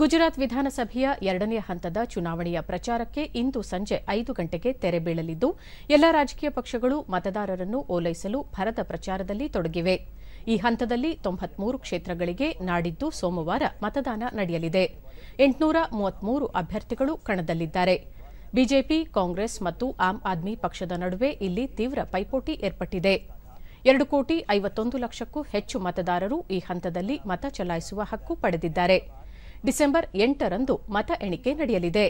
ಗುಜರಾತ್ ವಿಧಾನಸಭೆಯ ಎರಡನೇ ಹಂತದ ಚುನಾವಣೆಯ ಪ್ರಚಾರಕ್ಕೆ ಇಂದು ಸಂಜೆ ಐದು ಗಂಟೆಗೆ ತೆರೆ ಬೀಳಲಿದ್ದು ಎಲ್ಲ ರಾಜಕೀಯ ಪಕ್ಷಗಳು ಮತದಾರರನ್ನು ಓಲೈಸಲು ಭರದ ಪ್ರಚಾರದಲ್ಲಿ ತೊಡಗಿವೆ ಈ ಹಂತದಲ್ಲಿ ತೊಂಬತ್ಮೂರು ಕ್ಷೇತ್ರಗಳಿಗೆ ನಾಡಿದ್ದು ಸೋಮವಾರ ಮತದಾನ ನಡೆಯಲಿದೆ ಎಂಟುನೂರ ಮೂವತ್ಮೂರು ಅಭ್ಯರ್ಥಿಗಳು ಕಣದಲ್ಲಿದ್ದಾರೆ ಬಿಜೆಪಿ ಕಾಂಗ್ರೆಸ್ ಮತ್ತು ಆಮ್ ಆದ್ಮಿ ಪಕ್ಷದ ನಡುವೆ ಇಲ್ಲಿ ತೀವ್ರ ಪೈಪೋಟಿ ಏರ್ಪಟ್ಟಿದೆ ಎರಡು ಕೋಟಿ ಐವತ್ತೊಂದು ಲಕ್ಷಕ್ಕೂ ಹೆಚ್ಚು ಮತದಾರರು ಈ ಹಂತದಲ್ಲಿ ಮತ ಚಲಾಯಿಸುವ ಹಕ್ಕು ಪಡೆದಿದ್ದಾರೆ ಡಿಸೆಂಬರ್ ಎಂಟರಂದು ಮತ ಎಣಿಕೆ ನಡೆಯಲಿದೆ